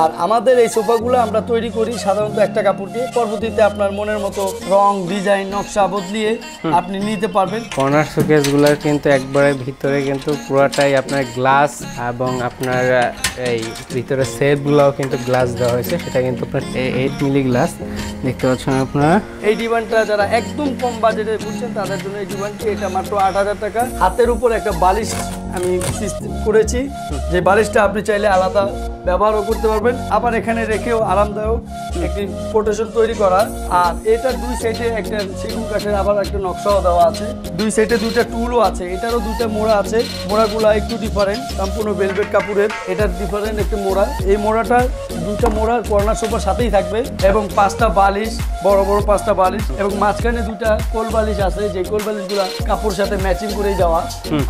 আর আমাদের এই সোফাগুলো আমরা তৈরি করি সাধারণত একটা কাপড় দিয়ে পরবর্তীতে আপনার মনের মতো রং ডিজাইন নকশা বদলিয়ে আপনি নিতে পারবেন কর্নার শোকেসগুলোর কিন্তু একবারে ভিতরে কিন্তু পুরাটাই আপনার গ্লাস এবং আপনার এই ভিতরে সেলগুলোও কিন্তু গ্লাস দেওয়া হয়েছে সেটা কিন্তু আপনার এইট মিলি গ্লাস দেখতে পাচ্ছেন আপনারা এই ডিমান্ডটা যারা একদম কম বাজেটে বুঝছেন তাদের জন্য এই ডিমান্ডটি এটা মাত্র আট হাজার টাকা হাতের উপর একটা বালিশ আমি করেছি যে বালিশটা আপনি চাইলে আলাদা ব্যবহারও করতে পারবেন আবার এখানে রেখেও আরামদায়ক একটি কোটেশন তৈরি করা আর এটা দুই সাইডে একটা সেগুন কাঠের আবার একটা নকশাও দেওয়া আছে দুই সাইডে দুইটা টুলও আছে এটারও দুইটা মোড়া আছে মোড়াগুলো একটু ডিফারেন্ট সম্পূর্ণ ভেলভেট কাপড়ের এটার ডিফারেন্ট একটি মোড়া এই মোড়াটা দুইটা মোড়ার কর্নার সোপার সাথেই থাকবে এবং পাঁচটা বালিশ বড় বড় পাঁচটা বালিশ এবং মাঝখানে দুইটা কোল বালিশ আছে যে কোল বালিশগুলো কাপড় সাথে ম্যাচিং করেই দেওয়া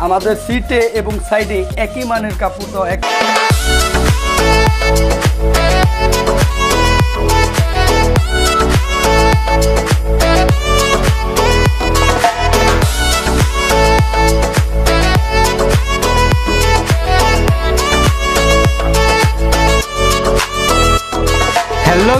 আমাদের সিটে এবং সাইডে একই মানের কাপড় দেওয়া এক হ্যালো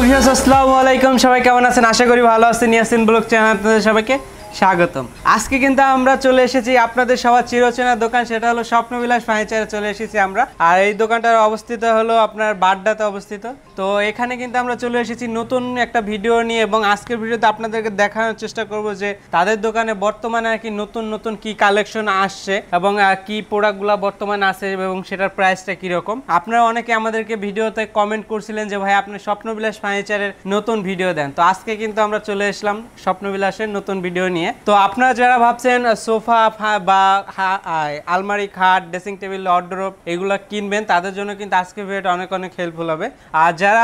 ভিউস আসসালামু আলাইকুম সবাই কেমন আছেন আশা করি ভালো আছেন ইয়াসিন ব্লগ চ্যানেল আপনাদের সবাইকে স্বাগতম আজকে কিন্তু আমরা চলে এসেছি আপনাদের সবার চিরচেনা দোকান সেটা হলো স্বপ্নবিলাস ফার্নিচারে চলে এসেছি আমরা আর এই দোকানটার অবস্থিত হলো আপনার বাড্ডাতে অবস্থিত তো এখানে কিন্তু আমরা চলে এসেছি নতুন একটা ভিডিও নিয়ে এবং আজকের ভিডিওতে আপনাদেরকে দেখানোর চেষ্টা করব যে তাদের দোকানে বর্তমানে আর কি নতুন নতুন কি কালেকশন আসছে এবং কি প্রোডাক্টগুলো বর্তমানে আসে এবং সেটার প্রাইসটা কীরকম আপনারা অনেকে আমাদেরকে ভিডিওতে কমেন্ট করছিলেন যে ভাই আপনি স্বপ্নবিলাস ফার্নিচারের নতুন ভিডিও দেন তো আজকে কিন্তু আমরা চলে এসলাম স্বপ্নবিলাসের নতুন ভিডিও নিয়ে নিয়ে তো আপনারা যারা ভাবছেন সোফা বা আলমারি খাট ড্রেসিং টেবিল অর্ডরোপ এগুলো কিনবেন তাদের জন্য কিন্তু আজকে ভিডিওটা অনেক অনেক হেল্পফুল হবে আর যারা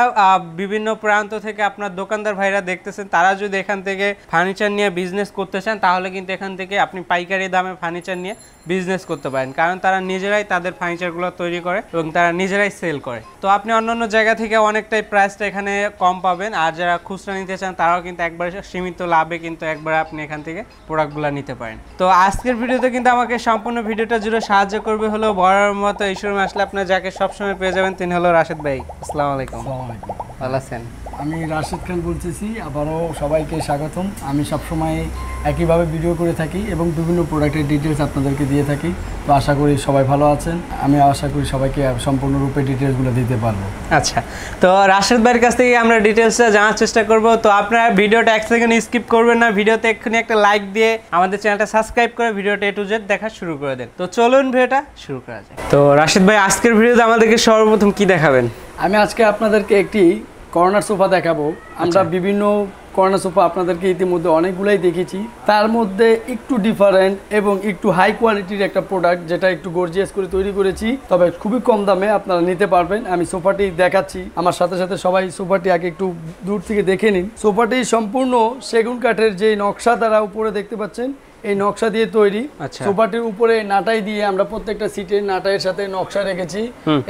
বিভিন্ন প্রান্ত থেকে আপনার দোকানদার ভাইরা দেখতেছেন তারা যদি এখান থেকে ফার্নিচার নিয়ে বিজনেস করতে চান তাহলে কিন্তু এখান থেকে আপনি পাইকারি দামে ফার্নিচার নিয়ে বিজনেস করতে পারেন কারণ তারা নিজেরাই তাদের ফার্নিচারগুলো তৈরি করে এবং তারা নিজেরাই সেল করে তো আপনি অন্যান্য জায়গা থেকে অনেকটাই প্রাইসটা এখানে কম পাবেন আর যারা খুচরা নিতে চান তারাও কিন্তু একবার সীমিত লাভে কিন্তু একবার আপনি এখান থেকে প্রোডাক্টগুলো নিতে পারেন তো আজকের ভিডিওতে কিন্তু আমাকে সম্পূর্ণ ভিডিওটা জুড়ে সাহায্য করবে হলো বড়ার মতো এই সময় আসলে আপনার যাকে সবসময় পেয়ে যাবেন তিনি হলো রাশেদ ভাই আসসালামু আলাইকুম ভালো আছেন আমি রাশিদ খান বলতেছি আবারও সবাইকে স্বাগতম আমি সবসময় একইভাবে ভিডিও করে থাকি এবং বিভিন্ন প্রোডাক্টের ডিটেলস আপনাদেরকে দিয়ে থাকি তো আশা করি সবাই ভালো আছেন আমি আশা করি সবাইকে সম্পূর্ণরূপে ডিটেলসগুলো দিতে পারবো আচ্ছা তো রাশেদ ভাইয়ের কাছ থেকে আমরা ডিটেলসটা জানার চেষ্টা করব তো আপনারা ভিডিওটা এক সেকেন্ড স্কিপ করবেন না ভিডিওতে এক্ষুনি একটা লাইক দিয়ে আমাদের চ্যানেলটা সাবস্ক্রাইব করে ভিডিওটা এ টু জেড দেখা শুরু করে দেন তো চলুন ভিডিওটা শুরু করা যায় তো রাশেদ ভাই আজকের ভিডিওতে আমাদেরকে সর্বপ্রথম কি দেখাবেন আমি আজকে আপনাদেরকে একটি করোনার সোফা দেখাবো আমরা আচ্ছা। বিভিন্ন করোনা সোফা আপনাদেরকে ইতিমধ্যে অনেকগুলাই দেখেছি তার মধ্যে একটু ডিফারেন্ট এবং একটু হাই কোয়ালিটির একটা প্রোডাক্ট যেটা একটু গর্জিয়াস করে তৈরি করেছি তবে খুবই কম দামে আপনারা নিতে পারবেন আমি সোফাটি দেখাচ্ছি আমার সাথে সাথে সবাই সোফাটি আগে একটু দূর থেকে দেখে নিন সোফাটি সম্পূর্ণ সেগুন কাঠের যে নকশা তারা উপরে দেখতে পাচ্ছেন এই নকশা দিয়ে তৈরি আচ্ছা। সোফাটির উপরে নাটাই দিয়ে আমরা প্রত্যেকটা সিটের নাটাইয়ের সাথে নকশা রেখেছি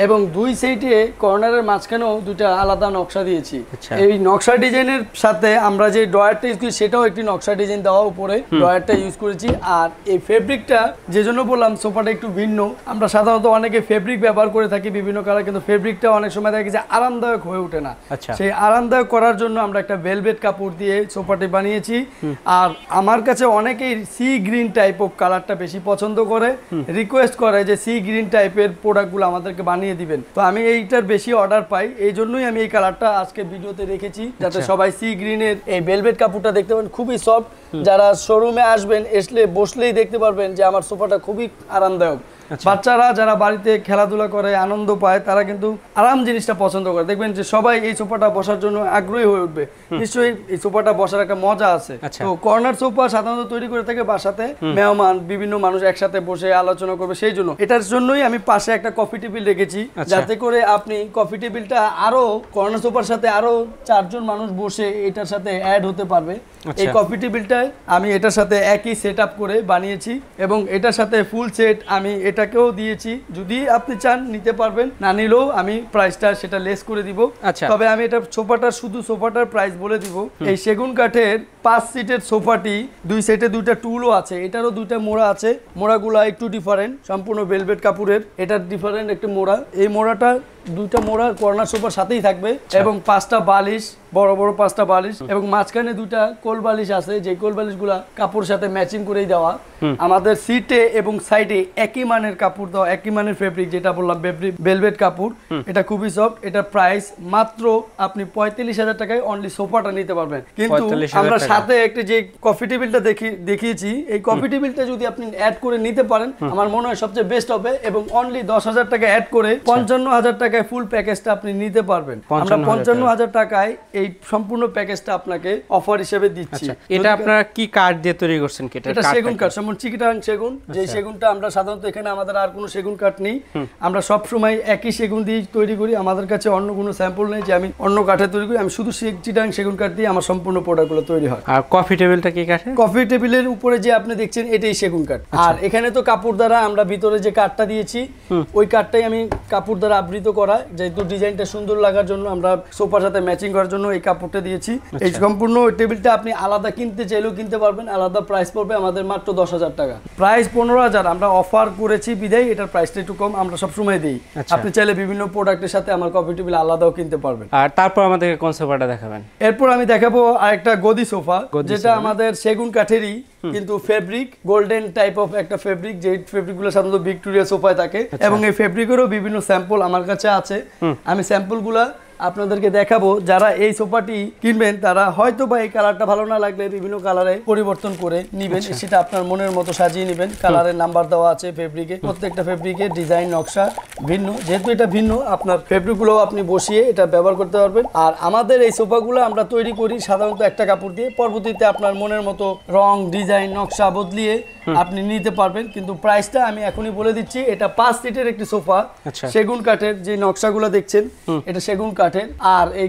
এবং দুই সাইডে কর্নারের মাঝখানেও দুটা আলাদা নকশা দিয়েছি আচ্ছা। এই নকশা ডিজাইনের সাথে আমরা যে ড্রয়ারটা ইউজ করি সেটাও একটি নকশা ডিজাইন দেওয়া উপরে ড্রয়ারটা ইউজ করেছি আর এই ফেব্রিকটা যে জন্য বললাম সোফাটা একটু ভিন্ন আমরা সাধারণত অনেকে ফেব্রিক ব্যবহার করে থাকি বিভিন্ন কালার কিন্তু ফেব্রিকটা অনেক সময় দেখা যে আরামদায়ক হয়ে ওঠে না আচ্ছা। সেই আরামদায়ক করার জন্য আমরা একটা ভেলভেট কাপড় দিয়ে সোফাটি বানিয়েছি আর আমার কাছে অনেকেই সি গ্রিন টাইপ অফ কালারটা বেশি পছন্দ করে রিকোয়েস্ট করে যে সি গ্রিন টাইপের প্রোডাক্টগুলো আমাদেরকে বানিয়ে দিবেন তো আমি এইটার বেশি অর্ডার পাই এই জন্যই আমি এই কালারটা আজকে ভিডিওতে রেখেছি আচ্ছা। যাতে সবাই সি গ্রিনের এই বেলভেট কাপড়টা দেখতে পাবেন খুবই সফট যারা শোরুমে আসবেন এসলে বসলেই দেখতে পারবেন যে আমার সোফাটা খুবই আরামদায়ক আচ্ছা। বাচ্চারা যারা বাড়িতে খেলাধুলা করে আনন্দ পায় তারা কিন্তু আরাম জিনিসটা পছন্দ করে দেখবেন যে সবাই এই সোফাটা বসার জন্য আগ্রহী হয়ে উঠবে নিশ্চয়ই এই সোফাটা বসার একটা মজা আছে আচ্ছা। তো কর্নার সোফা সাধারণত তৈরি করে থাকে বাসাতে মেহমান বিভিন্ন মানুষ একসাথে বসে আলোচনা করবে সেই জন্য এটার জন্যই আমি পাশে একটা কফি টেবিল রেখেছি আচ্ছা। যাতে করে আপনি কফি টেবিলটা আরো কর্নার সোফার সাথে আরো চারজন মানুষ বসে এটার সাথে অ্যাড হতে পারবে এই কফি টেবিলটা আমি এটার সাথে একই সেট করে বানিয়েছি এবং এটার সাথে ফুল সেট আমি এটাকেও দিয়েছি যদি আপনি চান নিতে পারবেন না নিলেও আমি প্রাইসটা সেটা লেস করে দিব আচ্ছা তবে আমি এটা সোফাটার শুধু সোফাটার প্রাইস বলে দিব এই সেগুন কাঠের পাঁচ সিটের সোফাটি দুই সাইডে দুইটা টুলও আছে এটারও দুইটা মোড়া আছে মোড়াগুলা একটু ডিফারেন্ট সম্পূর্ণ বেলভেট কাপুরের এটার ডিফারেন্ট একটু মোড়া এই মোড়াটা দুইটা মোড়া কর্নার সোফার সাথেই থাকবে আচ্ছা। এবং পাঁচটা বালিশ বড় বড় পাঁচটা বালিশ এবং মাঝখানে দুইটা কোল বালিশ আছে যে কোল বালিশ গুলা কাপড় সাথে ম্যাচিং করেই দেওয়া আমাদের সিটে এবং সাইডে একই মানের কাপড় দেওয়া একই মানের ফেব্রিক যেটা বললাম বেলভেট কাপড় এটা খুবই সফট এটা প্রাইস মাত্র আপনি পঁয়তাল্লিশ হাজার টাকায় অনলি সোফাটা নিতে পারবেন কিন্তু আমরা সাথে একটা যে কফি টেবিলটা দেখি দেখিয়েছি এই কফি টেবিলটা যদি আপনি অ্যাড করে নিতে পারেন আমার মনে হয় সবচেয়ে বেস্ট হবে এবং অনলি দশ হাজার টাকা অ্যাড করে পঞ্চান্ন হাজার টাকা টাকায় ফুল প্যাকেজটা আপনি নিতে পারবেন আমরা পঞ্চান্ন হাজার টাকায় এই সম্পূর্ণ প্যাকেজটা আপনাকে অফার হিসেবে দিচ্ছি আচ্ছা, এটা আপনারা কি কার্ড দিয়ে তৈরি করছেন এটা সেগুন কার্ড যেমন চিকিটাং সেগুন যে আচ্ছা। সেগুনটা আমরা সাধারণত এখানে আমাদের আর কোনো সেগুন কাঠ নেই আমরা সব সময় একই সেগুন দিয়ে তৈরি করি আমাদের কাছে অন্য কোনো স্যাম্পল নেই যে আমি অন্য কাঠে তৈরি করি আমি শুধু চিটাং সেগুন কাঠ দিয়ে আমার সম্পূর্ণ প্রোডাক্টগুলো তৈরি হয় আর কফি টেবিলটা কি কাঠে কফি টেবিলের উপরে যে আপনি দেখছেন এটাই সেগুন কাঠ আচ্ছা। আর এখানে তো কাপড় দ্বারা আমরা ভিতরে যে কাঠটা দিয়েছি ওই কাঠটাই আমি কাপড় দ্বারা আবৃত করা করা যেহেতু ডিজাইনটা সুন্দর লাগার জন্য আমরা সোফার সাথে ম্যাচিং করার জন্য এই কাপড়টা দিয়েছি আচ্ছা। এই সম্পূর্ণ টেবিলটা আপনি আলাদা কিনতে চাইলেও কিনতে পারবেন আলাদা প্রাইস পড়বে আমাদের মাত্র দশ হাজার টাকা প্রাইস পনেরো হাজার আমরা অফার করেছি বিদায় এটার প্রাইসটা একটু কম আমরা সবসময় দিই আচ্ছা। আপনি চাইলে বিভিন্ন প্রোডাক্টের সাথে আমার কফি টেবিল আলাদাও কিনতে পারবেন আর তারপর আমাদেরকে কোন সোফাটা দেখাবেন এরপর আমি দেখাবো আরেকটা গদি সোফা যেটা আমাদের সেগুন কাঠেরই কিন্তু ফেব্রিক গোল্ডেন টাইপ অফ একটা ফেব্রিক যে ফেব্রিকগুলো সাধারণত ভিক্টোরিয়া সোফায় থাকে আচ্ছা। এবং এই ফেব্রিকেরও বিভিন্ন স্যাম্পল আমার কাছে আছে আমি স্যাম্পলগুলা আপনাদেরকে দেখাবো যারা এই সোফাটি কিনবেন তারা হয়তো বা এই কালারটা ভালো না লাগলে বিভিন্ন কালারে পরিবর্তন করে নিবেন আচ্ছা। সেটা আপনার মনের মতো সাজিয়ে নেবেন কালারের নাম্বার দেওয়া আছে ফেব্রিকে প্রত্যেকটা ফেব্রিকে ডিজাইন নকশা ভিন্ন যেহেতু এটা ভিন্ন আপনার ফেব্রিকগুলো আপনি বসিয়ে এটা ব্যবহার করতে পারবেন আর আমাদের এই সোফাগুলো আমরা তৈরি করি সাধারণত একটা কাপড় দিয়ে পরবর্তীতে আপনার মনের মতো রং ডিজাইন নকশা বদলিয়ে আপনি নিতে পারবেন কিন্তু প্রাইসটা আমি এখনই বলে দিচ্ছি এটা পাঁচ সিটের একটি সোফা আচ্ছা। সেগুন কাঠের যে নকশাগুলো দেখছেন এটা সেগুন কাঠ কাঠের আর এই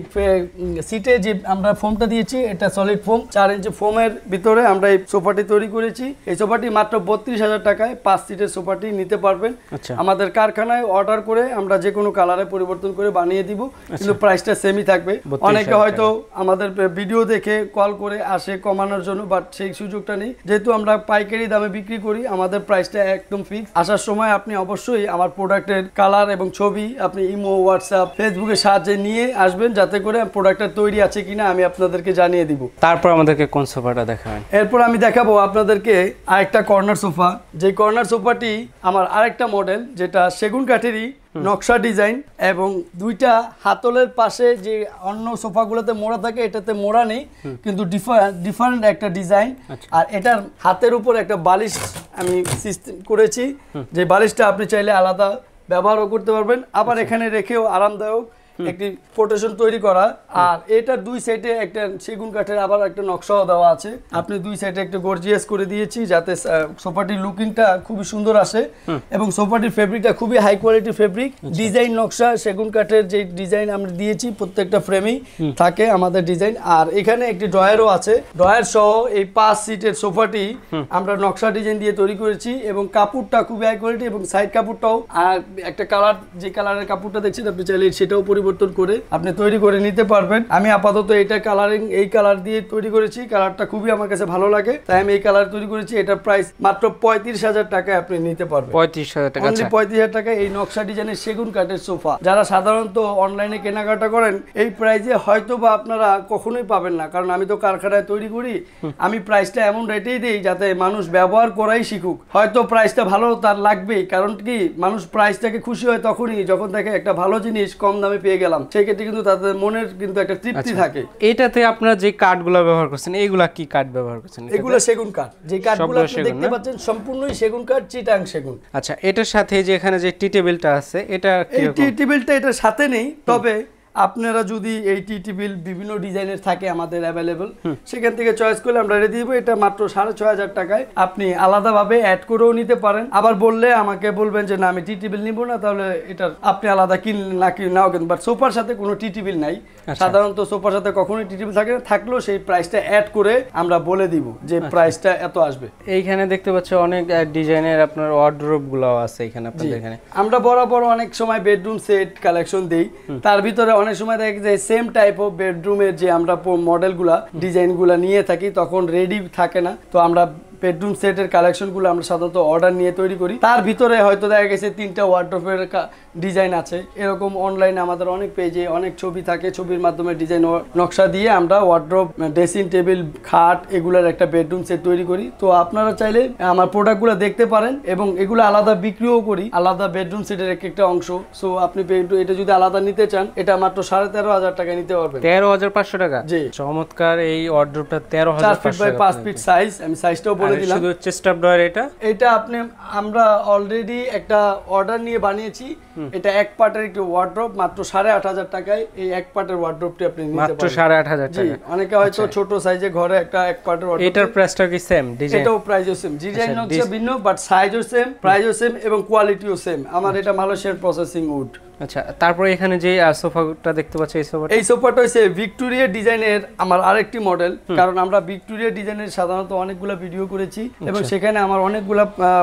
সিটে যে আমরা ফোমটা দিয়েছি এটা সলিড ফোম চার ইঞ্চি ফোমের ভিতরে আমরা এই সোফাটি তৈরি করেছি এই সোফাটি মাত্র বত্রিশ হাজার টাকায় পাঁচ সিটের সোফাটি নিতে পারবেন আচ্ছা। আমাদের কারখানায় অর্ডার করে আমরা যে কোনো কালারে পরিবর্তন করে বানিয়ে দিব আচ্ছা। কিন্তু প্রাইসটা সেমই থাকবে অনেকে হয়তো আমাদের ভিডিও দেখে কল করে আসে কমানোর জন্য বাট সেই সুযোগটা নেই যেহেতু আমরা পাইকারি দামে বিক্রি করি আমাদের প্রাইসটা একদম ফিক্স আসার সময় আপনি অবশ্যই আমার প্রোডাক্টের কালার এবং ছবি আপনি ইমো হোয়াটসঅ্যাপ ফেসবুকের সাহায্যে নিয়ে আসবেন যাতে করে প্রোডাক্টটা তৈরি আছে কিনা আমি আপনাদেরকে জানিয়ে দিব তারপর আমাদেরকে কোন সোফাটা দেখাবেন এরপর আমি দেখাবো আপনাদেরকে আরেকটা কর্নার সোফা যে কর্নার সোফাটি আমার আরেকটা মডেল যেটা সেগুন কাঠেরই নকশা ডিজাইন এবং দুইটা হাতলের পাশে যে অন্য সোফাগুলোতে মোড়া থাকে এটাতে মোড়া নেই কিন্তু ডিফারেন্ট একটা ডিজাইন আচ্ছা। আর এটার হাতের উপর একটা বালিশ আমি সিস্টেম করেছি যে বালিশটা আপনি চাইলে আলাদা ব্যবহারও করতে পারবেন আবার আচ্ছা। এখানে রেখেও আরামদায়ক একটি কোটেশন তৈরি করা আর এটা দুই সাইডে একটা সেগুন কাঠের আবার একটা নকশাও দেওয়া আছে আপনি দুই সাইডে একটা গর্জিয়াস করে দিয়েছি যাতে সোফাটির লুকিংটা খুবই সুন্দর আসে এবং সোফাটির ফেব্রিকটা খুবই হাই কোয়ালিটি ফেব্রিক ডিজাইন নকশা সেগুন কাঠের যে ডিজাইন আমরা দিয়েছি প্রত্যেকটা ফ্রেমেই থাকে আমাদের ডিজাইন আর এখানে একটি ড্রয়ারও আছে ড্রয়ার সহ এই পাঁচ সিটের সোফাটি আমরা নকশা ডিজাইন দিয়ে তৈরি করেছি এবং কাপড়টা খুবই হাই কোয়ালিটি এবং সাইড কাপড়টাও আর একটা কালার যে কালারের কাপড়টা দেখছেন আপনি চাইলে সেটাও পরিবর্তন পরিবর্তন করে আপনি তৈরি করে নিতে পারবেন আমি আপাতত এটা কালারিং এই কালার দিয়ে তৈরি করেছি কালারটা খুবই আমার কাছে ভালো লাগে তাই আমি এই কালার তৈরি করেছি এটার প্রাইস মাত্র পঁয়ত্রিশ হাজার টাকায় আপনি নিতে পারবেন পঁয়ত্রিশ হাজার টাকা আচ্ছা। পঁয়ত্রিশ হাজার টাকায় এই নকশা ডিজাইনের সেগুন কাঠের সোফা যারা সাধারণত অনলাইনে কেনাকাটা করেন এই প্রাইজে হয়তো বা আপনারা কখনোই পাবেন না কারণ আমি তো কারখানায় তৈরি করি আমি প্রাইসটা এমন রেটেই দিই যাতে মানুষ ব্যবহার করাই শিখুক হয়তো প্রাইসটা ভালো তার লাগবেই কারণ কি মানুষ প্রাইসটাকে খুশি হয় তখনই যখন দেখে একটা ভালো জিনিস কম দামে পেয়ে পেয়ে গেলাম সেক্ষেত্রে কিন্তু তাদের মনের কিন্তু একটা তৃপ্তি আচ্ছা। থাকে এটাতে আপনারা যে কাঠগুলো ব্যবহার করছেন এগুলা কি কাঠ ব্যবহার করছেন এগুলো সেগুন কাঠ যে কাঠগুলো আপনি দেখতে পাচ্ছেন সম্পূর্ণই সেগুন কাঠ চিটাং সেগুন আচ্ছা এটার সাথে যে এখানে যে টি টেবিলটা আছে এটা এই টি টেবিলটা এটার সাথে নেই তবে আপনারা যদি এই টি টেবিল বিভিন্ন ডিজাইনের থাকে আমাদের অ্যাভেলেবল সেখান থেকে চয়েস করলে আমরা রেডি দিব এটা মাত্র সাড়ে ছয় হাজার টাকায় আপনি আলাদাভাবে অ্যাড করেও নিতে পারেন আবার বললে আমাকে বলবেন যে না আমি টি টেবিল নিব না তাহলে এটা আপনি আলাদা কিন না কিন নাও কিন্তু বাট সোফার সাথে কোনো টি টেবিল নাই আচ্ছা। সাধারণত সোফার সাথে কখনোই টি টেবিল থাকে না থাকলেও সেই প্রাইসটা অ্যাড করে আমরা বলে দিব যে প্রাইসটা আচ্ছা। এত আসবে এইখানে দেখতে পাচ্ছি অনেক ডিজাইনের আপনার ওয়ার্ড্রোপ গুলো আছে এখানে আপনাদের এখানে আমরা বরাবর অনেক সময় বেডরুম সেট কালেকশন দেই তার ভিতরে অনেক অনেক সময় দেখি যে সেম টাইপ অফ বেডরুমের যে আমরা মডেলগুলা ডিজাইনগুলা নিয়ে থাকি তখন রেডি থাকে না তো আমরা বেডরুম সেটের কালেকশনগুলো আমরা সাধারণত অর্ডার নিয়ে তৈরি করি তার ভিতরে হয়তো দেখা গেছে তিনটা ওয়ার্ড্রোফের ডিজাইন আছে এরকম অনলাইনে আমাদের অনেক পেজে অনেক ছবি থাকে ছবির মাধ্যমে ডিজাইন নকশা দিয়ে আমরা ওয়ার্ড্রোপ ড্রেসিং টেবিল খাট এগুলোর একটা বেডরুম সেট তৈরি করি তো আপনারা চাইলে আমার প্রোডাক্টগুলো দেখতে পারেন এবং এগুলো আলাদা বিক্রিও করি আলাদা বেডরুম সেটের এক একটা অংশ সো আপনি এটা যদি আলাদা নিতে চান এটা মাত্র সাড়ে তেরো হাজার টাকা নিতে পারবেন তেরো হাজার পাঁচশো টাকা জি চমৎকার এই ওয়ার্ড্রোপটা তেরো হাজার ফিট পাঁচ ফিট সাইজ আমি সাইজটাও করে দিলাম শুধু হচ্ছে স্টাফ ডয়ার এটা এটা আপনি আমরা অলরেডি একটা অর্ডার নিয়ে বানিয়েছি এটা এক পার্টের একটি ওয়ার্ড্রপ মাত্র সাড়ে আট হাজার টাকায় এই এক পার্টের ওয়ার্ড্রপটি আপনি নিতে পারেন মাত্র সাড়ে আট হাজার টাকা অনেকে হয়তো আচ্ছা। ছোট সাইজে ঘরে একটা এক পার্টের এটার প্রাইসটা কি সেম ডিজাইন এটাও প্রাইসও সেম ডিজাইন হচ্ছে ভিন্ন বাট সাইজও সেম প্রাইসও সেম এবং কোয়ালিটিও সেম আমার আচ্ছা। এটা মালয়েশিয়ান প্রসেসিং উড আচ্ছা তারপরে এখানে যে সোফাটা দেখতে পাচ্ছি এই সোফাটা এই সোফাটা হচ্ছে ভিক্টোরিয়া ডিজাইনের আমার আরেকটি মডেল কারণ আমরা ভিক্টোরিয়া ডিজাইনের সাধারণত অনেকগুলো ভিডিও করেছি এবং আচ্ছা। সেখানে আমার অনেকগুলো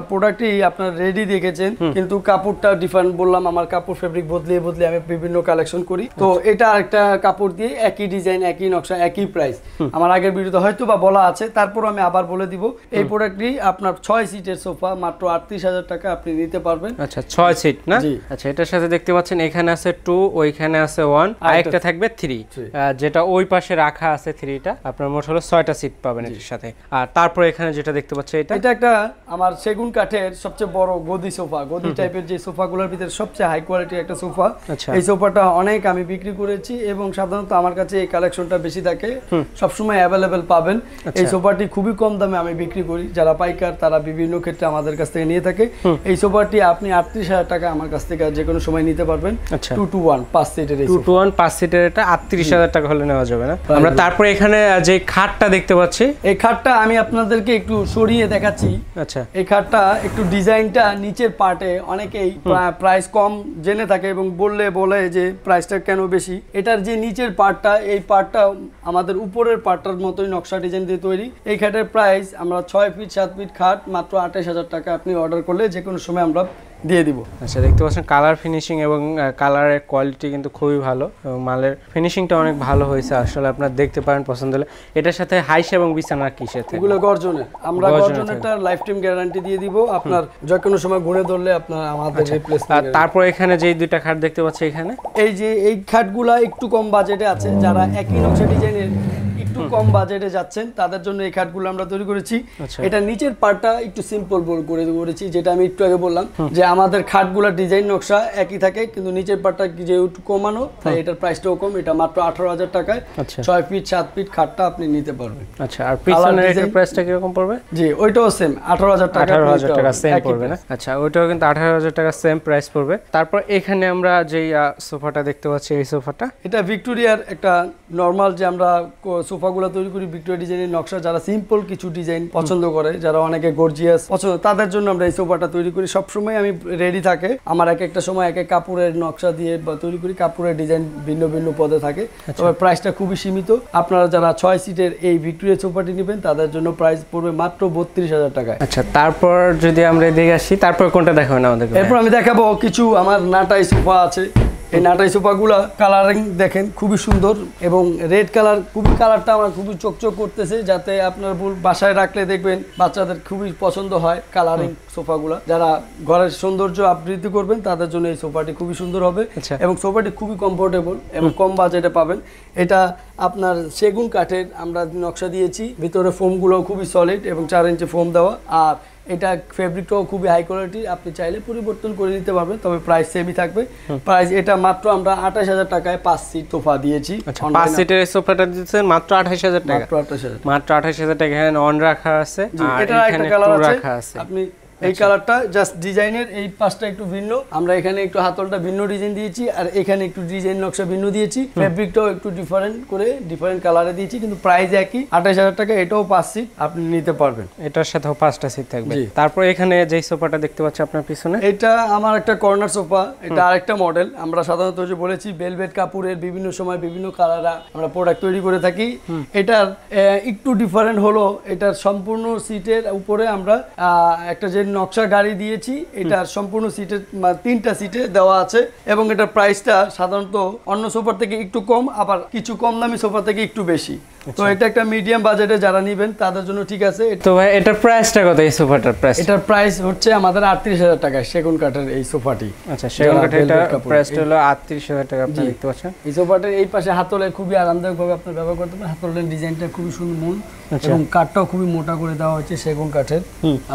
প্রোডাক্টই আপনার রেডি দেখেছেন কিন্তু কাপড়টা ডিফারেন্ট বললাম আমার কাপড় ফেব্রিক বদলিয়ে বদলে আমি বিভিন্ন কালেকশন করি তো আচ্ছা। এটা একটা কাপড় দিয়ে একই ডিজাইন একই নকশা একই প্রাইস আমার আগের ভিডিওতে হয়তো বা বলা আছে তারপর আমি আবার বলে দিব এই প্রোডাক্টটি আপনার ছয় সিটের সোফা মাত্র আটত্রিশ হাজার টাকা আপনি নিতে পারবেন আচ্ছা ছয় সিট না আচ্ছা এটার সাথে দেখতে পাচ্ছেন এখানে আছে টু ওইখানে আছে ওয়ান আর একটা থাকবে থ্রি যেটা ওই পাশে রাখা আছে থ্রিটা আপনার মোট হলো ছয়টা সিট পাবেন এটির সাথে আর তারপর এখানে যে যেটা দেখতে পাচ্ছি এটা এটা একটা আমার সেগুন কাঠের সবচেয়ে বড় গদি সোফা গদি টাইপের যে সোফাগুলোর ভিতরে সবচেয়ে হাই কোয়ালিটির একটা সোফা আচ্ছা। এই সোফাটা অনেক আমি বিক্রি করেছি এবং সাধারণত আমার কাছে এই কালেকশনটা বেশি থাকে সব সময় অ্যাভেলেবেল পাবেন আচ্ছা। এই সোফাটি খুবই কম দামে আমি বিক্রি করি যারা পাইকার তারা বিভিন্ন ক্ষেত্রে আমাদের কাছ থেকে নিয়ে থাকে এই সোফাটি আপনি আটত্রিশ হাজার টাকা আমার কাছ থেকে যে কোনো সময় নিতে পারবেন টু টু ওয়ান পাঁচ সিটের টু টু ওয়ান পাঁচ সিটের এটা আটত্রিশ হাজার টাকা হলে নেওয়া যাবে না আমরা তারপরে এখানে যে খাটটা দেখতে পাচ্ছি এই খাটটা আমি আপনাদেরকে একটু একটু সরিয়ে দেখাচ্ছি আচ্ছা এই খাটটা একটু ডিজাইনটা নিচের পার্টে অনেকেই প্রাইস কম জেনে থাকে এবং বললে বলে যে প্রাইসটা কেন বেশি এটার যে নিচের পার্টটা এই পার্টটা আমাদের উপরের পার্টটার মতোই নকশা ডিজাইন দিয়ে তৈরি এই খাটের প্রাইস আমরা ছয় ফিট সাত ফিট খাট মাত্র আঠাশ হাজার টাকা আপনি অর্ডার করলে যে কোনো সময় আমরা দিয়ে দিব আচ্ছা দেখতে পাচ্ছেন কালার ফিনিশিং এবং কালারের কোয়ালিটি কিন্তু খুবই ভালো এবং মালের ফিনিশিংটা অনেক ভালো হয়েছে আসলে আপনার দেখতে পারেন পছন্দ হলে এটার সাথে হাইস এবং বিছানা সাথে এগুলো গর্জনে আমরা গর্জনেরটা লাইফ টাইম গ্যারান্টি দিয়ে দিব আপনার যে কোনো সময় ঘুরে ধরলে আপনার আমাদের রিপ্লেস আচ্ছা, তারপর এখানে যে দুইটা খাট দেখতে পাচ্ছেন এখানে এই যে এই খাটগুলা একটু কম বাজেটে আছে যারা একই নকশা ডিজাইনের একটু কম বাজেটে যাচ্ছেন তাদের জন্য এই খাটগুলো আমরা তৈরি করেছি আচ্ছা। এটা নিচের পার্টটা একটু সিম্পল বল করে করেছি যেটা আমি একটু আগে বললাম যে আমাদের খাটগুলো ডিজাইন নকশা একই থাকে কিন্তু নিচের পার্টটা যে একটু কমানো তাই এটার প্রাইসটাও কম এটা মাত্র আঠারো হাজার টাকায় আচ্ছা। ছয় ফিট সাত ফিট খাটটা আপনি নিতে পারবেন আচ্ছা আর পিছনের এটার প্রাইসটা কিরকম পড়বে জি ওইটাও সেম আঠারো হাজার টাকা আঠারো হাজার টাকা সেম পড়বে না আচ্ছা ওইটাও কিন্তু আঠারো হাজার টাকা সেম প্রাইস পড়বে তারপর এখানে আমরা যেই সোফাটা দেখতে পাচ্ছি এই সোফাটা এটা ভিক্টোরিয়ার একটা নর্মাল যে আমরা সোফা সোফাগুলো তৈরি করি ভিক্টোরিয়া ডিজাইনের নকশা যারা সিম্পল কিছু ডিজাইন পছন্দ করে যারা অনেকে গর্জিয়াস পছন্দ তাদের জন্য আমরা এই সোফাটা তৈরি করি সবসময় আমি রেডি থাকে আমার এক একটা সময় এক এক কাপড়ের নকশা দিয়ে তৈরি করি কাপড়ের ডিজাইন ভিন্ন ভিন্ন পদে থাকে আচ্ছা। তবে প্রাইসটা খুবই সীমিত আপনারা যারা ছয় সিটের এই ভিক্টোরিয়া সোফাটি নেবেন তাদের জন্য প্রাইস পড়বে মাত্র বত্রিশ হাজার টাকায় আচ্ছা তারপর যদি আমরা এদিকে আসি তারপর কোনটা দেখাবেন আমাদের এরপর আমি দেখাবো কিছু আমার নাটাই সোফা আছে এই নাটাই সোফাগুলা কালারিং দেখেন খুবই সুন্দর এবং রেড কালার খুবই কালারটা আমার খুবই চকচক করতেছে যাতে আপনার বাসায় রাখলে দেখবেন বাচ্চাদের খুবই পছন্দ হয় কালারিং সোফাগুলা যারা ঘরের সৌন্দর্য আবৃত্তি করবেন তাদের জন্য এই সোফাটি খুবই সুন্দর হবে আচ্ছা। এবং সোফাটি খুবই কমফোর্টেবল এবং কম বাজেটে পাবেন এটা আপনার সেগুন কাঠের আমরা নকশা দিয়েছি ভিতরে ফোমগুলো খুবই সলিড এবং চার ইঞ্চি ফোম দেওয়া আর এটা ফেব্রিকটাও খুবই হাই কোয়ালিটি আপনি চাইলে পরিবর্তন করে নিতে পারবেন তবে প্রাইস সেমই থাকবে প্রাইস এটা মাত্র আমরা আঠাশ হাজার টাকায় পাঁচ সিট তোফা দিয়েছি আচ্ছা, পাঁচ সিটের সোফাটা দিচ্ছেন মাত্র আঠাশ হাজার টাকা মাত্র আঠাশ হাজার টাকা এখানে টাকা অন রাখা আছে রাখা আছে আপনি এই কালারটা জাস্ট ডিজাইনের এই পাশটা একটু ভিন্ন আমরা এখানে একটু হাতলটা ভিন্ন ডিজাইন দিয়েছি আর এখানে একটু ডিজাইন নকশা ভিন্ন দিয়েছি ফেব্রিকটাও একটু ডিফারেন্ট করে ডিফারেন্ট কালারে দিয়েছি কিন্তু প্রাইস একই আঠাশ হাজার টাকা এটাও পাঁচ সিট আপনি নিতে পারবেন এটার সাথেও পাঁচটা সিট থাকবে তারপর এখানে যেই সোফাটা দেখতে পাচ্ছি আপনার পিছনে এটা আমার একটা কর্নার সোফা এটা আরেকটা মডেল আমরা সাধারণত যে বলেছি বেলভেট কাপুরের বিভিন্ন সময় বিভিন্ন কালার আমরা প্রোডাক্ট তৈরি করে থাকি এটার একটু ডিফারেন্ট হলো এটার সম্পূর্ণ সিটের উপরে আমরা একটা যে ডিজাইন নকশা গাড়ি দিয়েছি এটার সম্পূর্ণ সিটে তিনটা সিটে দেওয়া আছে এবং এটার প্রাইসটা সাধারণত অন্য সোফার থেকে একটু কম আবার কিছু কম দামি সোফা থেকে একটু বেশি তো আচ্ছা। এটা একটা মিডিয়াম বাজেটে যারা নেবেন তাদের জন্য ঠিক আছে তো ভাই এটার প্রাইসটা কত এই সোফাটার প্রাইস এটার প্রাইস হচ্ছে আমাদের 38000 টাকা সেগুন কাঠের এই সোফাটি আচ্ছা সেগুন কাঠের এটা প্রাইসটা হলো 38000 টাকা আপনি দেখতে পাচ্ছেন এই সোফাটার এই পাশে হাতলে খুবই আরামদায়ক ভাবে আপনি ব্যবহার করতে পারেন হাতলের ডিজাইনটা খুবই সুন্দর মূল আচ্ছা। এবং কাঠটাও খুবই মোটা করে দেওয়া হয়েছে সেগুন কাঠের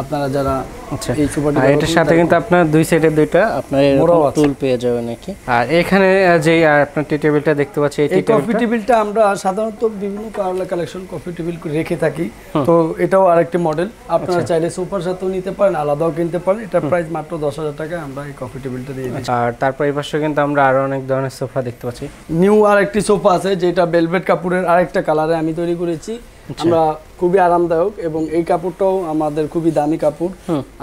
আপনারা যারা আচ্ছা এই সোফাটা এটার সাথে কিন্তু আপনার দুই সাইডে দুইটা আপনার এরকম টুল পেয়ে যাবেন নাকি আর এখানে যে আপনার টি টেবিলটা দেখতে পাচ্ছেন এই টি টেবিলটা আমরা সাধারণত বিভিন্ন আরলা কালেকশন কফি টেবিল রেখে থাকি তো এটাও আরেকটি মডেল আপনারা আচ্ছা। চাইলে সুপার সাথেও নিতে পারেন আলাদাও কিনতে পারেন এটার প্রাইস মাত্র দশ হাজার টাকায় আমরা এই কফি টেবিলটা দিয়ে দিচ্ছি আচ্ছা, আর তারপর এই পাশে কিন্তু আমরা আরো অনেক ধরনের সোফা দেখতে পাচ্ছি নিউ আর একটি সোফা আছে যেটা বেলভেট কাপড়ের আরেকটা কালারে আমি তৈরি করেছি আচ্ছা। আমরা খুবই আরামদায়ক এবং এই কাপড়টাও আমাদের খুবই দামি কাপড়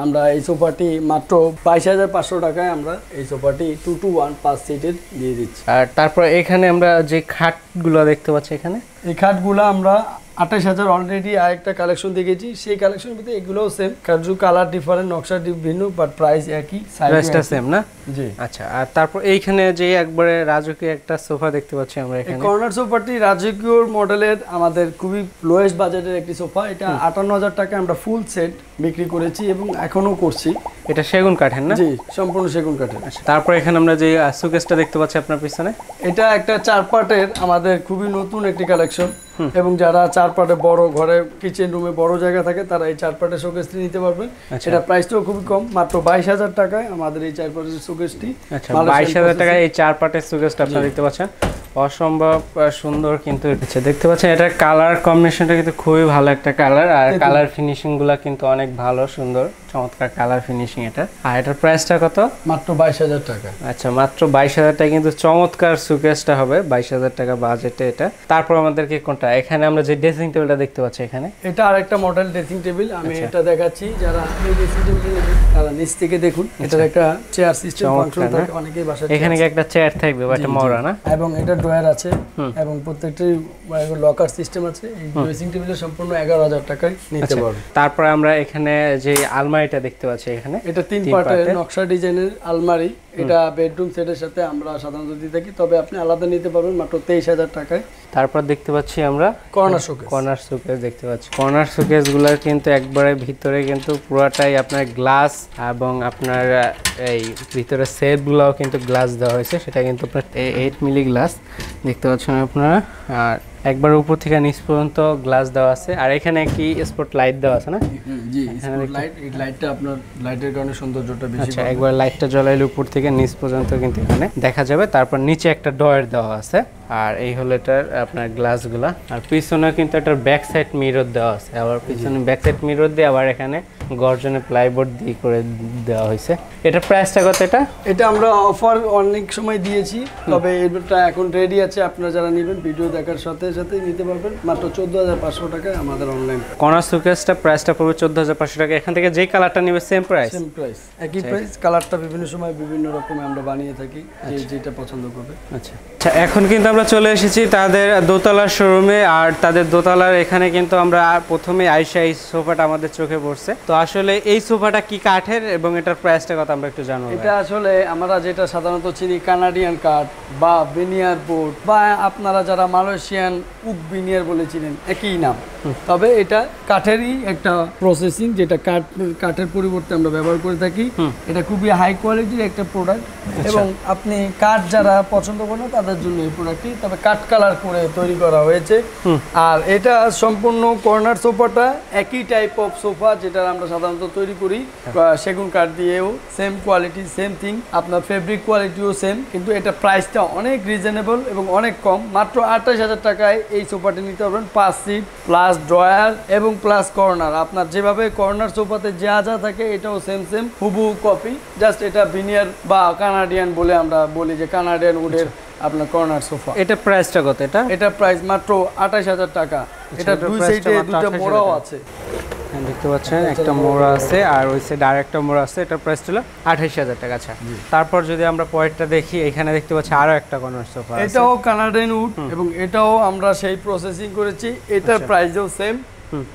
আমরা এই সোফাটি মাত্র বাইশ হাজার পাঁচশো টাকায় আমরা এই সোফাটি টু টু ওয়ান পাঁচ সিটের দিয়ে দিচ্ছি আর তারপর এখানে আমরা যে খাটগুলো দেখতে পাচ্ছি এখানে এই খাটগুলো আমরা আঠাশ হাজার অলরেডি আরেকটা কালেকশন দেখেছি সেই কালেকশন ভিতরে এগুলোও সেম কাজু কালার ডিফারেন্ট নকশা ভিন্ন বাট প্রাইস একই সাইজটা সেম না জি আচ্ছা আর তারপর এইখানে যে একবারে রাজকীয় একটা সোফা দেখতে পাচ্ছি আমরা এখানে কর্নার সোফাটি রাজকীয় মডেলের আমাদের খুবই লোয়েস্ট বাজেটের একটি সোফা এটা আটান্ন হাজার টাকা আমরা ফুল সেট বিক্রি করেছি এবং এখনো করছি এটা সেগুন কাঠের না জি সম্পূর্ণ সেগুন কাঠের আচ্ছা, তারপর এখানে আমরা যে সুকেসটা দেখতে পাচ্ছি আপনার পিছনে এটা একটা চার পাটের আমাদের খুবই নতুন একটি কালেকশন এবং যারা চার বড় ঘরে কিচেন রুমে বড় জায়গা থাকে তারা এই চার পাটের শোকেসটি নিতে পারবে আচ্ছা। এটা প্রাইসটাও খুবই কম মাত্র বাইশ হাজার টাকায় আমাদের এই চার পাটের শোকেসটি আচ্ছা, বাইশ হাজার টাকায় এই চার পাটের শোকেসটা আপনারা দেখতে পাচ্ছেন অসম্ভব সুন্দর কিন্তু হচ্ছে দেখতে পাচ্ছেন এটা কালার কম্বিনেশনটা কিন্তু খুবই ভালো একটা কালার আর কালার ফিনিশিং গুলা কিন্তু অনেক ভালো সুন্দর চমৎকার কালার ফিনিশিং এটা আর এটার প্রাইসটা কত মাত্র বাইশ হাজার টাকা আচ্ছা মাত্র বাইশ হাজার টাকা কিন্তু চমৎকার সুকেসটা হবে বাইশ হাজার টাকা বাজেটে এটা তারপর আমাদেরকে কোনটা এখানে আমরা যে ড্রেসিং টেবিলটা দেখতে পাচ্ছি এখানে এটা আরেকটা মডেল ড্রেসিং টেবিল আমি আচ্ছা। এটা দেখাচ্ছি যারা এই ড্রেসিং টেবিল তারা নিচ থেকে দেখুন আচ্ছা। এটার একটা চেয়ার সিস্টেম ফাংশন থাকে অনেকেই বাসা এখানে কি একটা চেয়ার থাকবে বা একটা মরা না এবং এটা ড্রয়ার আছে এবং প্রত্যেকটি লকার সিস্টেম আছে এই ড্রেসিং টেবিলে সম্পূর্ণ এগারো হাজার টাকায় নিতে আচ্ছা, পারবে তারপরে আমরা এখানে যে আলমারিটা দেখতে পাচ্ছি এখানে এটা তিন পার্টের নকশা ডিজাইনের আলমারি এটা বেডরুম সেটের সাথে আমরা সাধারণত দিয়ে থাকি তবে আপনি আলাদা নিতে পারবেন মাত্র তেইশ হাজার টাকায় তারপর দেখতে পাচ্ছি আমরা কর্নার শোকেস কর্নার শোকেস দেখতে পাচ্ছি কর্নার শোকেসগুলোর কিন্তু একবারে ভিতরে কিন্তু পুরাটাই আপনার গ্লাস এবং আপনার এই ভিতরে সেলফগুলোও কিন্তু গ্লাস দেওয়া হয়েছে সেটা কিন্তু আপনার এইট মিলি গ্লাস দেখতে পাচ্ছেন আপনারা আর একবার উপর থেকে নিচ পর্যন্ত গ্লাস দেওয়া আছে আর এখানে কি স্পট লাইট দেওয়া আছে না জি লাইট এই লাইটটা আপনার লাইটের কারণে সৌন্দর্যটা বেশি আচ্ছা একবার লাইটটা জ্বলাইলে উপর থেকে নিচ পর্যন্ত কিন্তু এখানে দেখা যাবে তারপর নিচে একটা ডয়ের দেওয়া আছে আর এই হলো এটার আপনার গ্লাসগুলা আর পিছনে কিন্তু একটা ব্যাক সাইড মিরর দেওয়া আছে আবার পিছনে ব্যাক সাইড মিরর দিয়ে আবার এখানে গর্জনে প্লাইবোর্ড দিয়ে করে দেওয়া হয়েছে এটা প্রাইসটা কত এটা এটা আমরা অফার অনেক সময় দিয়েছি তবে এটা এখন রেডি আছে আপনারা যারা নেবেন ভিডিও দেখার সাথে সাথে নিতে পারবেন মাত্র চোদ্দ হাজার পাঁচশো টাকা আমাদের অনলাইন কর্নার সুকেসটা প্রাইসটা পড়বে চোদ্দ হাজার পাঁচশো টাকা এখান থেকে যে কালারটা নেবেন সেম প্রাইস সেম প্রাইস একই প্রাইস কালারটা বিভিন্ন সময় বিভিন্ন রকমে আমরা বানিয়ে থাকি যে আচ্ছা। যেটা পছন্দ করবে আচ্ছা আচ্ছা এখন কিন্তু আমরা চলে এসেছি তাদের দোতলার শোরুমে আর তাদের দোতলার এখানে কিন্তু আমরা প্রথমে আইসা এই সোফাটা আমাদের চোখে পড়ছে তো আসলে এই সোফাটা কি কাঠের এবং এটার প্রাইসটা কথা আমরা একটু জানবো এটা আসলে আমরা যেটা সাধারণত চিনি কানাডিয়ান কাঠ বা বিনিয়ার বোর্ড বা আপনারা যারা মালয়েশিয়ান উক বিনিয়ার বলেছিলেন একই নাম তবে এটা কাঠেরই একটা প্রসেসিং যেটা কাঠ কাঠের পরিবর্তে আমরা ব্যবহার করে থাকি এটা খুবই হাই কোয়ালিটির একটা প্রোডাক্ট আচ্ছা। এবং আপনি কাঠ যারা পছন্দ করেন তাদের জন্য এই প্রোডাক্ট মোটামুটি তবে কাট কালার করে তৈরি করা হয়েছে আর এটা সম্পূর্ণ কর্নার সোফাটা একই টাইপ অফ সোফা যেটা আমরা সাধারণত তৈরি করি হ্যাঁ। সেগুন কাঠ দিয়েও সেম কোয়ালিটি সেম থিং আপনার ফেব্রিক কোয়ালিটিও সেম কিন্তু এটা প্রাইসটা অনেক রিজনেবল এবং অনেক কম মাত্র আঠাশ হাজার টাকায় এই সোফাটি নিতে পারবেন পাঁচ সিট প্লাস ড্রয়ার এবং প্লাস কর্নার আপনার যেভাবে কর্নার সোফাতে যা যা থাকে এটাও সেম সেম হুবু কপি জাস্ট এটা বিনিয়ার বা কানাডিয়ান বলে আমরা বলি যে কানাডিয়ান উডের আপনার কর্নার সোফা এটা প্রাইসটা কত এটা এটা প্রাইস মাত্র টাকা আচ্ছা, এটা দুই সাইডে মোড়াও আছে হ্যাঁ, দেখতে পাচ্ছেন একটা মোড়া আছে আর ওই সাইড মোড়া আছে এটার প্রাইস ছিল হাজার টাকা আচ্ছা তারপর যদি আমরা পয়েন্টটা দেখি এখানে দেখতে পাচ্ছি আরো একটা কর্নার সোফা এটাও কানাডিয়ান উড এবং এটাও আমরা সেই প্রসেসিং করেছি এটার প্রাইসও আচ্ছা। সেম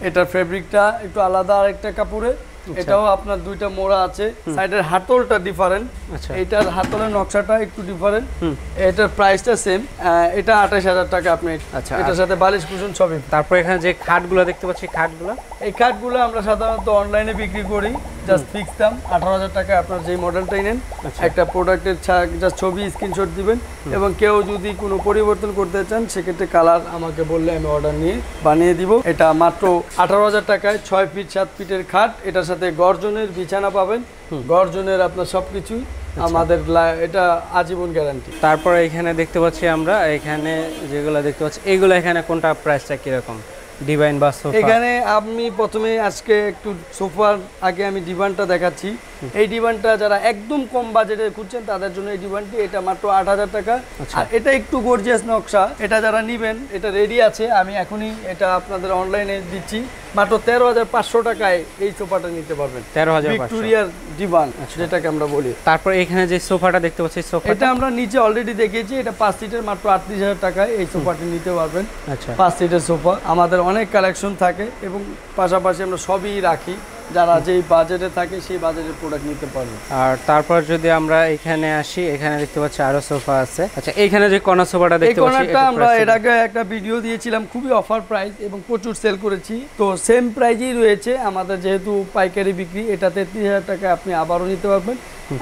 এটার ফেব্রিকটা একটু আলাদা আরেকটা কাপড়ে আচ্ছা। এটাও আপনার দুইটা মোড়া আছে সাইডের হাতলটা ডিফারেন্ট আচ্ছা। এটার হাতলের নকশাটা একটু ডিফারেন্ট এটার প্রাইসটা সেম এটা আঠাশ হাজার টাকা আপনি আচ্ছা এটার সাথে বালিশ কুশন ছবি তারপর এখানে যে খাটগুলো দেখতে পাচ্ছি খাটগুলো এই খাটগুলো আমরা সাধারণত অনলাইনে বিক্রি করি জাস্ট ফিক্স দাম আঠারো হাজার টাকা আপনার যেই মডেলটাই নেন আচ্ছা। একটা প্রোডাক্টের জাস্ট ছবি স্ক্রিনশট দিবেন এবং কেউ যদি কোনো পরিবর্তন করতে চান সেক্ষেত্রে কালার আমাকে বললে আমি অর্ডার নিয়ে বানিয়ে দিব এটা মাত্র আঠারো হাজার টাকায় ছয় ফিট সাত ফিটের খাট এটার সাথে গর্জনের বিছানা পাবেন গর্জনের আপনার সব কিছুই আচ্ছা। আমাদের এটা আজীবন গ্যারান্টি তারপর এখানে দেখতে পাচ্ছি আমরা এখানে যেগুলো দেখতে পাচ্ছি এগুলো এখানে কোনটা প্রাইসটা কীরকম ডিভাইন বা সোফা এখানে আমি প্রথমে আজকে একটু সোফার আগে আমি ডিভানটা দেখাচ্ছি এই ডিভানটা যারা একদম কম বাজেটে খুঁজছেন তাদের জন্য এই ডিভানটি এটা মাত্র আট হাজার টাকা আচ্ছা। আর এটা একটু গর্জিয়াস নকশা এটা যারা নিবেন এটা রেডি আছে আমি এখনই এটা আপনাদের অনলাইনে দিচ্ছি মাত্র তেরো হাজার পাঁচশো টাকায় এই সোফাটা নিতে পারবেন তেরো হাজার ভিক্টোরিয়ার ডিভান আচ্ছা। যেটাকে আমরা বলি তারপর এখানে যে সোফাটা দেখতে পাচ্ছি সোফাটা এটা আমরা নিচে অলরেডি দেখেছি এটা পাঁচ সিটের মাত্র আটত্রিশ হাজার টাকায় এই সোফাটি নিতে পারবেন আচ্ছা পাঁচ সিটের সোফা আমাদের অনেক কালেকশন থাকে এবং পাশাপাশি আমরা সবই রাখি যারা যে বাজেটে থাকে সেই বাজেটের প্রোডাক্ট নিতে পারবে আর তারপর যদি আমরা এখানে আসি এখানে দেখতে পাচ্ছি আরো সোফা আছে আচ্ছা এখানে যে কর্নার সোফাটা দেখতে পাচ্ছি এটা আমরা এর আগে একটা ভিডিও দিয়েছিলাম খুবই অফার প্রাইস এবং প্রচুর সেল করেছি তো সেম প্রাইজেই রয়েছে আমাদের যেহেতু পাইকারি বিক্রি এটা 33000 টাকা আপনি আবারও নিতে পারবেন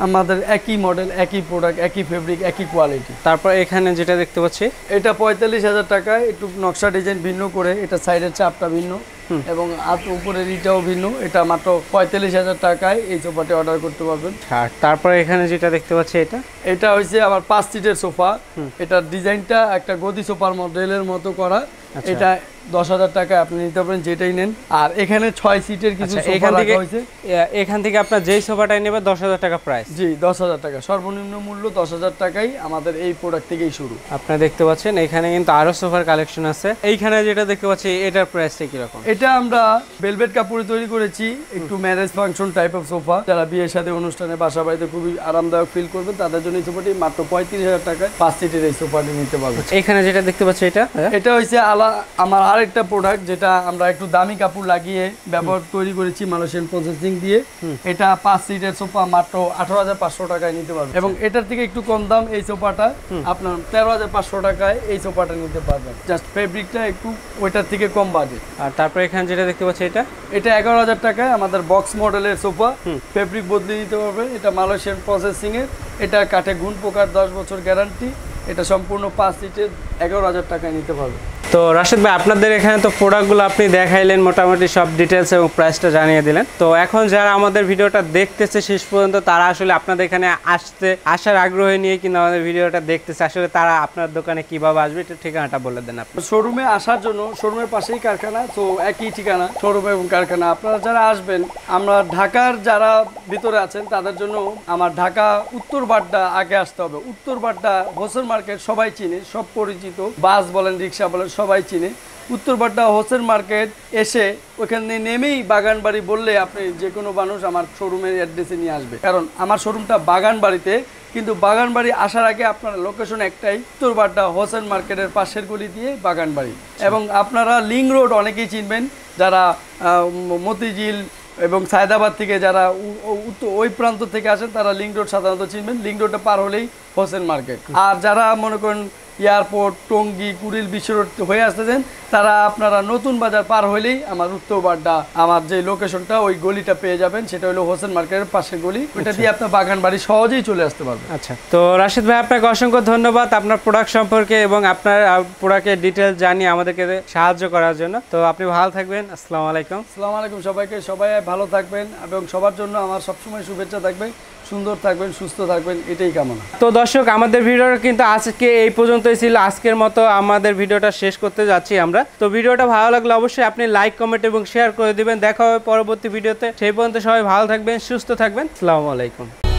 আমাদের একই মডেল একই প্রোডাক্ট একই ফেব্রিক একই কোয়ালিটি তারপর এখানে যেটা দেখতে পাচ্ছি এটা পঁয়তাল্লিশ হাজার টাকায় একটু নকশা ডিজাইন ভিন্ন করে এটা সাইডের চাপটা ভিন্ন এবং হাত উপরের ইটাও ভিন্ন এটা মাত্র পঁয়তাল্লিশ হাজার টাকায় এই সোফাটি অর্ডার করতে পারবেন আর তারপরে এখানে যেটা দেখতে পাচ্ছি এটা এটা হচ্ছে আমার পাঁচ সিটের সোফা এটার ডিজাইনটা একটা গদি সোফার মডেলের মতো করা আচ্ছা। এটা দশ হাজার টাকা আপনি নিতে পারেন যেটাই নেন আর এখানে ছয় সিটের কিছু আচ্ছা, এখান থেকে এখান থেকে আপনার যেই সোফাটাই নেবে দশ হাজার টাকা প্রাইস জি দশ হাজার টাকা সর্বনিম্ন মূল্য দশ হাজার টাকাই আমাদের এই প্রোডাক্ট থেকেই শুরু আপনারা দেখতে পাচ্ছেন এখানে কিন্তু আরও সোফার কালেকশন আছে এইখানে যেটা দেখতে পাচ্ছি এটার প্রাইসটা কীরকম এটা আমরা বেলভেট কাপড়ে তৈরি করেছি একটু marriage function type of sofa যারা বিয়ের সাথে অনুষ্ঠানে বাসা বাড়িতে খুবই আরামদায়ক ফিল করবেন তাদের জন্য এই সোফাটি মাত্র পঁয়ত্রিশ হাজার টাকায় পাঁচ সিটের এই সোফাটি নিতে পারবেন এখানে যেটা দেখতে পাচ্ছি এটা হ্যাঁ? এটা হচ্ছে আলা আমার আর আরেকটা প্রোডাক্ট যেটা আমরা একটু দামি কাপড় লাগিয়ে ব্যবহার তৈরি করেছি মালয়েশিয়ান প্রসেসিং দিয়ে এটা পাঁচ সিটের সোফা মাত্র আঠারো হাজার পাঁচশো টাকায় নিতে পারবেন আচ্ছা। এবং এটার থেকে একটু কম দাম এই সোফাটা আপনার তেরো হাজার পাঁচশো টাকায় এই সোফাটা নিতে পারবেন জাস্ট ফেব্রিকটা একটু ওইটার থেকে কম বাজে আর তারপরে এখানে যেটা দেখতে পাচ্ছি এটা এটা এগারো হাজার টাকায় আমাদের বক্স মডেলের সোফা ফেব্রিক বদলে নিতে পারবে এটা মালয়েশিয়ান প্রসেসিংয়ের এটা কাঠে গুণ পোকার দশ বছর গ্যারান্টি এটা সম্পূর্ণ পাঁচ সিটে এগারো হাজার টাকায় নিতে পারবে তো রাশেদ ভাই আপনাদের এখানে তো প্রোডাক্টগুলো আপনি দেখাইলেন মোটামুটি সব ডিটেলস এবং প্রাইসটা জানিয়ে দিলেন তো এখন যারা আমাদের ভিডিওটা দেখতেছে শেষ পর্যন্ত তারা আসলে আপনাদের এখানে আসতে আসার আগ্রহ নিয়ে কিন্তু আমাদের ভিডিওটা দেখতেছে আসলে তারা আপনার দোকানে কীভাবে আসবে এটা ঠিকানাটা বলে দেন আপনি শোরুমে আসার জন্য শোরুমের পাশেই কারখানা তো একই ঠিকানা শোরুম এবং কারখানা আপনারা যারা আসবেন আমরা ঢাকার যারা ভিতরে আছেন তাদের জন্য আমার ঢাকা উত্তর বাড্ডা আগে আসতে হবে উত্তর বাড্ডা হোসেন মার্কেট সবাই চিনে সব পরিচিত বাস বলেন রিক্সা বলেন সবাই চিনে বাড়্ডা হোসেন মার্কেট এসে ওখানে নেমেই বাগান বাড়ি বললে আপনি যে কোনো মানুষ আমার শোরুমের অ্যাড্রেসে নিয়ে আসবে কারণ আমার শোরুমটা বাগান বাড়িতে কিন্তু বাগান বাড়ি আসার আগে আপনার লোকেশন একটাই বাড়্ডা হোসেন মার্কেটের পাশের গলি দিয়ে বাগান বাড়ি এবং আপনারা লিং রোড অনেকেই চিনবেন যারা মতিঝিল এবং সায়দাবাদ থেকে যারা ওই প্রান্ত থেকে আসেন তারা লিঙ্ক রোড সাধারণত চিনবেন লিঙ্ক রোডটা পার হলেই হোসেন মার্কেট আর যারা মনে করেন এয়ারপোর্ট টঙ্গি কুড়িল বিশ্ব রোড হয়ে আসতেছেন তারা আপনারা নতুন বাজার পার হইলেই আমার বাড্ডা আমার যে লোকেশনটা ওই গলিটা পেয়ে যাবেন সেটা হলো হোসেন মার্কেটের পাশে গলি আচ্ছা। ওইটা দিয়ে আপনার বাগান বাড়ি সহজেই চলে আসতে পারবেন আচ্ছা তো রাশিদ ভাই আপনাকে অসংখ্য ধন্যবাদ আপনার প্রোডাক্ট সম্পর্কে এবং আপনার প্রোডাক্টের ডিটেল জানিয়ে আমাদেরকে সাহায্য করার জন্য তো আপনি ভালো থাকবেন আসসালামু আলাইকুম আসসালামু আলাইকুম সবাইকে সবাই ভালো থাকবেন এবং সবার জন্য আমার সবসময় শুভেচ্ছা থাকবে সুন্দর থাকবেন সুস্থ থাকবেন এটাই কামনা তো দর্শক আমাদের ভিডিওটা কিন্তু আজকে এই পর্যন্তই ছিল আজকের মতো আমাদের ভিডিওটা শেষ করতে যাচ্ছি আমরা তো ভিডিওটা ভালো লাগলে অবশ্যই আপনি লাইক কমেন্ট এবং শেয়ার করে দিবেন দেখা হবে পরবর্তী ভিডিওতে সেই পর্যন্ত সবাই ভালো থাকবেন সুস্থ থাকবেন সালামু আলাইকুম